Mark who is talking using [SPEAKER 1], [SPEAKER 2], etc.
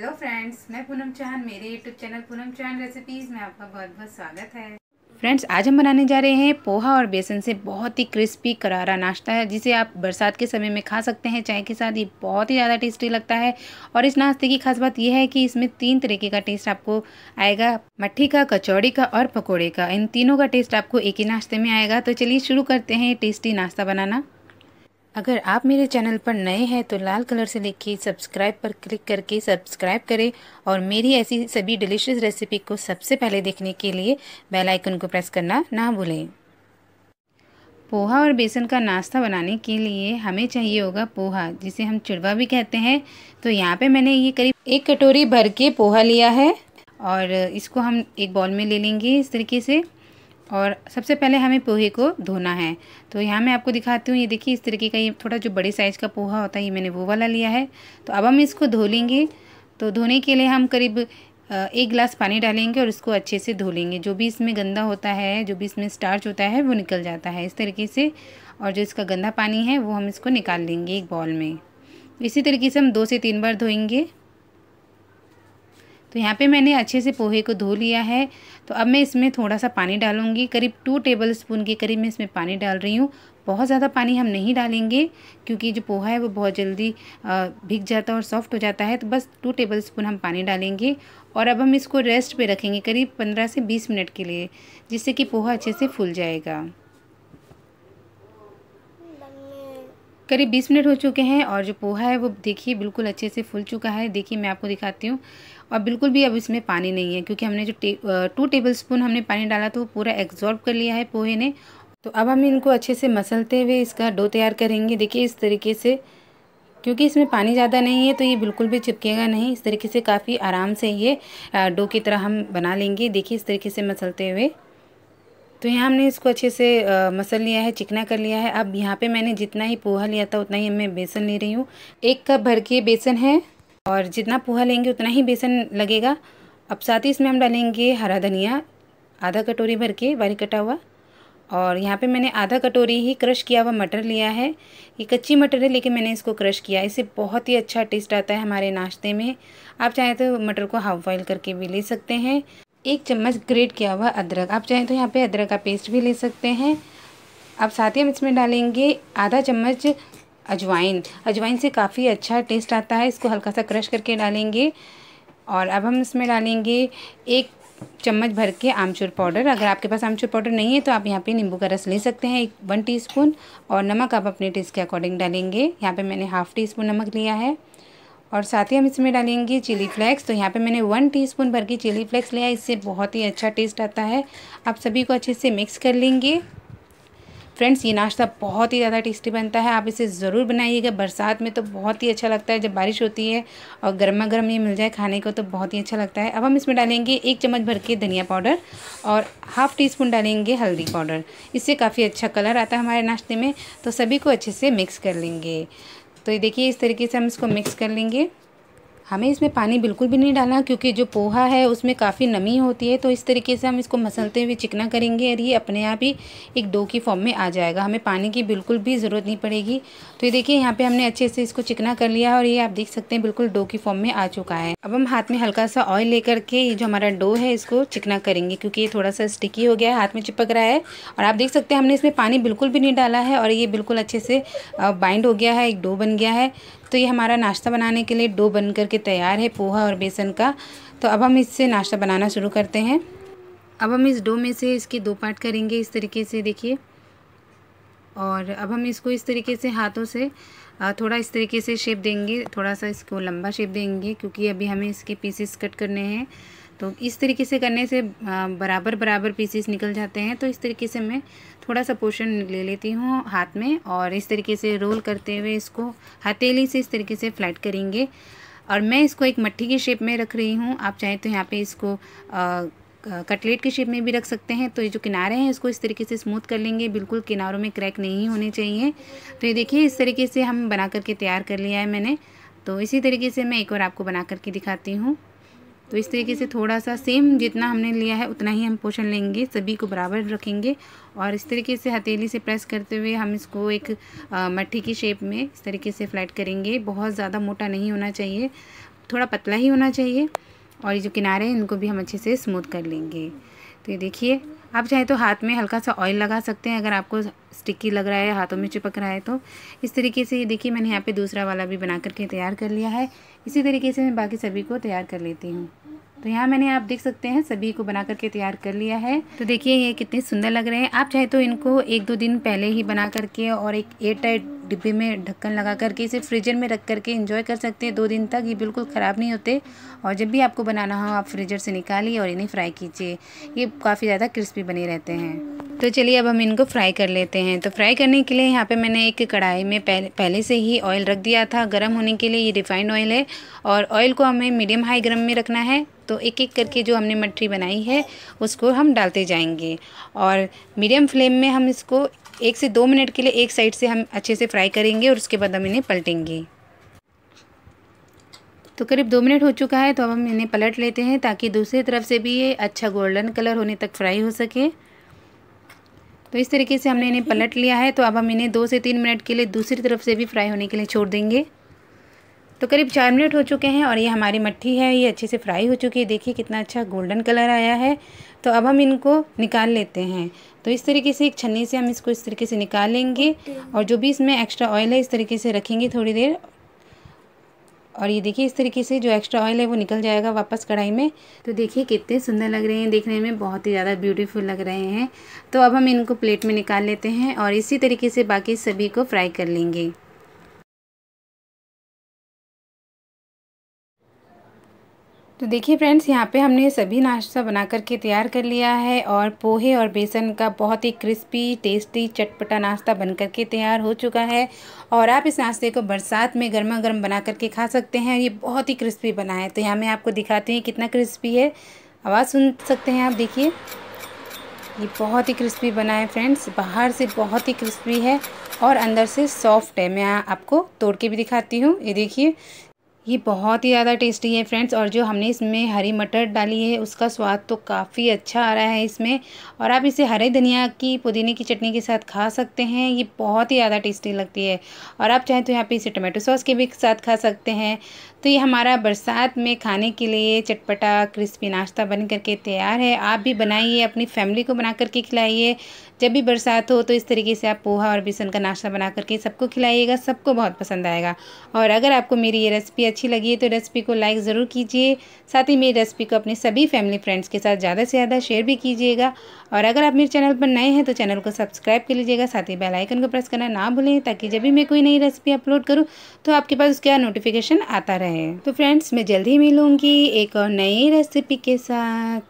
[SPEAKER 1] hello friends मैं पूनम चौहान मेरे YouTube channel Poonam Chauhan recipes में आपका बहुत बहुत स्वागत है फ्रेंड्स आज हम बनाने जा रहे हैं पोहा और बेसन से बहुत ही क्रिस्पी करारा नाश्ता है जिसे आप बरसात के समय में खा सकते हैं चाय के साथ ये बहुत ही ज़्यादा टेस्टी लगता है और इस नाश्ते की खास बात यह है कि इसमें तीन तरीके का टेस्ट आपको आएगा मट्ठी का कचौड़ी का और पकौड़े का इन तीनों का टेस्ट आपको एक ही नाश्ते में आएगा तो चलिए शुरू करते हैं टेस्टी नाश्ता बनाना अगर आप मेरे चैनल पर नए हैं तो लाल कलर से लिखिए सब्सक्राइब पर क्लिक करके सब्सक्राइब करें और मेरी ऐसी सभी डिलीशियस रेसिपी को सबसे पहले देखने के लिए बेल आइकन को प्रेस करना ना भूलें पोहा और बेसन का नाश्ता बनाने के लिए हमें चाहिए होगा पोहा जिसे हम चिड़वा भी कहते हैं तो यहाँ पे मैंने ये करीब एक कटोरी भर के पोहा लिया है और इसको हम एक बॉल में ले लेंगे इस तरीके से और सबसे पहले हमें पोहे को धोना है तो यहाँ मैं आपको दिखाती हूँ ये देखिए इस तरीके का ये थोड़ा जो बड़े साइज़ का पोहा होता है ये मैंने वो वाला लिया है तो अब हम इसको धो लेंगे तो धोने के लिए हम करीब एक गिलास पानी डालेंगे और इसको अच्छे से धो लेंगे जो भी इसमें गंदा होता है जो भी इसमें स्टार्च होता है वो निकल जाता है इस तरीके से और जो इसका गंदा पानी है वो हम इसको निकाल लेंगे एक बॉल में इसी तरीके से हम दो से तीन बार धोएंगे तो यहाँ पे मैंने अच्छे से पोहे को धो लिया है तो अब मैं इसमें थोड़ा सा पानी डालूँगी करीब टू टेबल स्पून के करीब मैं इसमें पानी डाल रही हूँ बहुत ज़्यादा पानी हम नहीं डालेंगे क्योंकि जो पोहा है वो बहुत जल्दी भीग जाता है और सॉफ्ट हो जाता है तो बस टू टेबल स्पून हम पानी डालेंगे और अब हम इसको रेस्ट पे रखेंगे करीब पंद्रह से बीस मिनट के लिए जिससे कि पोहा अच्छे से फूल जाएगा करीब 20 मिनट हो चुके हैं और जो पोहा है वो देखिए बिल्कुल अच्छे से फूल चुका है देखिए मैं आपको दिखाती हूँ और बिल्कुल भी अब इसमें पानी नहीं है क्योंकि हमने जो टे, टू टेबल स्पून हमने पानी डाला तो वो पूरा एग्जॉर्ब कर लिया है पोहे ने तो अब हम इनको अच्छे से मसलते हुए इसका डो तैयार करेंगे देखिए इस तरीके से क्योंकि इसमें पानी ज़्यादा नहीं है तो ये बिल्कुल भी चिपकेगा नहीं इस तरीके से काफ़ी आराम से ये डो की तरह हम बना लेंगे देखिए इस तरीके से मसलते हुए तो यहाँ हमने इसको अच्छे से मसल लिया है चिकना कर लिया है अब यहाँ पे मैंने जितना ही पोहा लिया था उतना ही मैं बेसन ले रही हूँ एक कप भर के बेसन है और जितना पोहा लेंगे उतना ही बेसन लगेगा अब साथ ही इसमें हम डालेंगे हरा धनिया आधा कटोरी भर के बारीक कटा हुआ और यहाँ पे मैंने आधा कटोरी ही क्रश किया हुआ मटर लिया है ये कच्ची मटर है लेकिन मैंने इसको क्रश किया इसे बहुत ही अच्छा टेस्ट आता है हमारे नाश्ते में आप चाहें तो मटर को हाफ बॉइल करके भी ले सकते हैं एक चम्मच ग्रेट किया हुआ अदरक आप चाहें तो यहाँ पे अदरक का पेस्ट भी ले सकते हैं अब साथ ही हम इसमें डालेंगे आधा चम्मच अजवाइन अजवाइन से काफ़ी अच्छा टेस्ट आता है इसको हल्का सा क्रश करके डालेंगे और अब हम इसमें डालेंगे एक चम्मच भर के आमचूर पाउडर अगर आपके पास आमचूर पाउडर नहीं है तो आप यहाँ पे नींबू का रस ले सकते हैं एक वन टीस्पून और नमक आप अपने टेस्ट के अकॉर्डिंग डालेंगे यहाँ पे मैंने हाफ़ टी स्पून नमक लिया है और साथ ही हम इसमें डालेंगे चिली फ्लेक्स तो यहाँ पे मैंने वन टीस्पून भर के चिली फ्लेक्स लिया इससे बहुत ही अच्छा टेस्ट आता है आप सभी को अच्छे से मिक्स कर लेंगे फ्रेंड्स ये नाश्ता बहुत ही ज़्यादा टेस्टी बनता है आप इसे ज़रूर बनाइएगा बरसात में तो बहुत ही अच्छा लगता है जब बारिश होती है और गर्मा गर्म ये मिल जाए खाने को तो बहुत ही अच्छा लगता है अब हम इसमें डालेंगे एक चम्मच भर के धनिया पाउडर और हाफ़ टी स्पून डालेंगे हल्दी पाउडर इससे काफ़ी अच्छा कलर आता है हमारे नाश्ते में तो सभी को अच्छे से मिक्स कर लेंगे तो ये देखिए इस तरीके से हम इसको मिक्स कर लेंगे हमें इसमें पानी बिल्कुल भी नहीं डालना क्योंकि जो पोहा है उसमें काफ़ी नमी होती है तो इस तरीके से हम इसको मसलते हुए चिकना करेंगे और ये अपने आप ही एक डो की फॉर्म में आ जाएगा हमें पानी की बिल्कुल भी ज़रूरत नहीं पड़ेगी तो ये देखिए यहाँ पे हमने अच्छे से इसको चिकना कर लिया और ये आप देख सकते हैं बिल्कुल डो की फॉर्म में आ चुका है अब हम हाथ में हल्का सा ऑयल लेकर के ये जो हमारा डो है इसको चिकना करेंगे क्योंकि ये थोड़ा सा स्टिकी हो गया है हाथ में चिपक रहा है और आप देख सकते हैं हमने इसमें पानी बिल्कुल भी नहीं डाला है और ये बिल्कुल अच्छे से बाइंड हो गया है एक डो बन गया है तो ये हमारा नाश्ता बनाने के लिए डो बन करके तैयार है पोहा और बेसन का तो अब हम इससे नाश्ता बनाना शुरू करते हैं अब हम इस डो में से इसके दो पार्ट करेंगे इस तरीके से देखिए और अब हम इसको इस तरीके से हाथों से थोड़ा इस तरीके से शेप देंगे थोड़ा सा इसको लंबा शेप देंगे क्योंकि अभी हमें इसके पीसेस कट करने हैं तो इस तरीके से करने से बराबर बराबर पीसीस निकल जाते हैं तो इस तरीके से मैं थोड़ा सा पोर्शन ले लेती हूँ हाथ में और इस तरीके से रोल करते हुए इसको हथेली से इस तरीके से फ्लैट करेंगे और मैं इसको एक मट्ठी के शेप में रख रही हूँ आप चाहें तो यहाँ पे इसको आ, कटलेट के शेप में भी रख सकते हैं तो ये जो किनारे हैं इसको इस तरीके से स्मूथ कर लेंगे बिल्कुल किनारों में क्रैक नहीं होने चाहिए तो ये देखिए इस तरीके से हम बना करके तैयार कर लिया है मैंने तो इसी तरीके से मैं एक और आपको बना करके दिखाती हूँ तो इस तरीके से थोड़ा सा सेम जितना हमने लिया है उतना ही हम पोषण लेंगे सभी को बराबर रखेंगे और इस तरीके से हथेली से प्रेस करते हुए हम इसको एक मट्टी की शेप में इस तरीके से फ्लैट करेंगे बहुत ज़्यादा मोटा नहीं होना चाहिए थोड़ा पतला ही होना चाहिए और ये जो किनारे हैं इनको भी हम अच्छे से स्मूथ कर लेंगे तो ये देखिए आप चाहे तो हाथ में हल्का सा ऑयल लगा सकते हैं अगर आपको स्टिकी लग रहा है हाथों में चिपक रहा है तो इस तरीके से ये देखिए मैंने यहाँ पे दूसरा वाला भी बना करके तैयार कर लिया है इसी तरीके से मैं बाकी सभी को तैयार कर लेती हूँ तो यहाँ मैंने आप देख सकते हैं सभी को बना करके तैयार कर लिया है तो देखिए ये कितने सुंदर लग रहे हैं आप चाहे तो इनको एक दो दिन पहले ही बना करके और एक एयर टाइट डिब्बे में ढक्कन लगा करके इसे फ्रीजर में रख करके इंजॉय कर सकते हैं दो दिन तक ये बिल्कुल ख़राब नहीं होते और जब भी आपको बनाना हो आप फ्रीजर से निकालिए और इन्हें फ्राई कीजिए ये काफ़ी ज़्यादा क्रिस्पी बने रहते हैं तो चलिए अब हम इनको फ्राई कर लेते हैं तो फ्राई करने के लिए यहाँ पे मैंने एक कढ़ाई में पहले पहले से ही ऑयल रख दिया था गर्म होने के लिए ये रिफाइंड ऑयल है और ऑयल को हमें मीडियम हाई गर्म में रखना है तो एक एक करके जो हमने मटरी बनाई है उसको हम डालते जाएंगे और मीडियम फ्लेम में हम इसको एक से दो मिनट के लिए एक साइड से हम अच्छे से फ्राई करेंगे और उसके बाद हम इन्हें पलटेंगे तो करीब दो मिनट हो चुका है तो अब हम इन्हें पलट लेते हैं ताकि दूसरी तरफ से भी ये अच्छा गोल्डन कलर होने तक फ्राई हो सके तो इस तरीके से हमने इन्हें पलट लिया है तो अब हम इन्हें दो से तीन मिनट के लिए दूसरी तरफ से भी फ्राई होने के लिए छोड़ देंगे तो करीब चार मिनट हो चुके हैं और ये हमारी मट्ठी है ये अच्छे से फ्राई हो चुकी है देखिए कितना अच्छा गोल्डन कलर आया है तो अब हम इनको निकाल लेते हैं तो इस तरीके से एक छन्नी से हम इसको इस तरीके से निकालेंगे और जो भी इसमें एक्स्ट्रा ऑयल है इस तरीके से रखेंगे थोड़ी देर और ये देखिए इस तरीके से जो एक्स्ट्रा ऑयल है वो निकल जाएगा वापस कढ़ाई में तो देखिए कितने सुंदर लग रहे हैं देखने में बहुत ही ज़्यादा ब्यूटीफुल लग रहे हैं तो अब हम इनको प्लेट में निकाल लेते हैं और इसी तरीके से बाकी सभी को फ्राई कर लेंगे तो देखिए फ्रेंड्स यहाँ पे हमने सभी नाश्ता बना करके तैयार कर लिया है और पोहे और बेसन का बहुत ही क्रिस्पी टेस्टी चटपटा नाश्ता बन करके तैयार हो चुका है और आप इस नाश्ते को बरसात में गर्मा गर्म बना करके खा सकते हैं ये बहुत ही क्रिस्पी बना है तो यहाँ मैं आपको दिखाती हूँ कितना क्रिस्पी है आवाज़ सुन सकते हैं आप देखिए ये बहुत ही क्रिस्पी बना है फ्रेंड्स बाहर से बहुत ही क्रिस्पी है और अंदर से सॉफ्ट है मैं आपको तोड़ के भी दिखाती हूँ ये देखिए ये बहुत ही ज़्यादा टेस्टी है फ्रेंड्स और जो हमने इसमें हरी मटर डाली है उसका स्वाद तो काफ़ी अच्छा आ रहा है इसमें और आप इसे हरे धनिया की पुदीने की चटनी के साथ खा सकते हैं ये बहुत ही ज़्यादा टेस्टी लगती है और आप चाहें तो यहाँ पे इसे टमाटो सॉस के भी साथ खा सकते हैं तो ये हमारा बरसात में खाने के लिए चटपटा क्रिस्पी नाश्ता बन करके तैयार है आप भी बनाइए अपनी फैमिली को बना करके खिलाइए जब भी बरसात हो तो इस तरीके से आप पोहा और बेसन का नाश्ता बना करके सबको खिलाइएगा सबको बहुत पसंद आएगा और अगर आपको मेरी ये रेसिपी अच्छी लगी है तो रेसिपी को लाइक ज़रूर कीजिए साथ ही मेरी रेसिपी को अपने सभी फैमिली फ्रेंड्स के साथ ज़्यादा से ज़्यादा शेयर भी कीजिएगा और अगर आप मेरे चैनल पर नए हैं तो चैनल को सब्सक्राइब कर लीजिएगा साथ ही बेलाइकन को प्रेस करना ना भूलें ताकि जब भी मैं कोई नई रेसिपी अपलोड करूँ तो आपके पास उसका नोटिफिकेशन आता रहे तो फ्रेंड्स मैं जल्द ही मिलूँगी एक और नई रेसिपी के साथ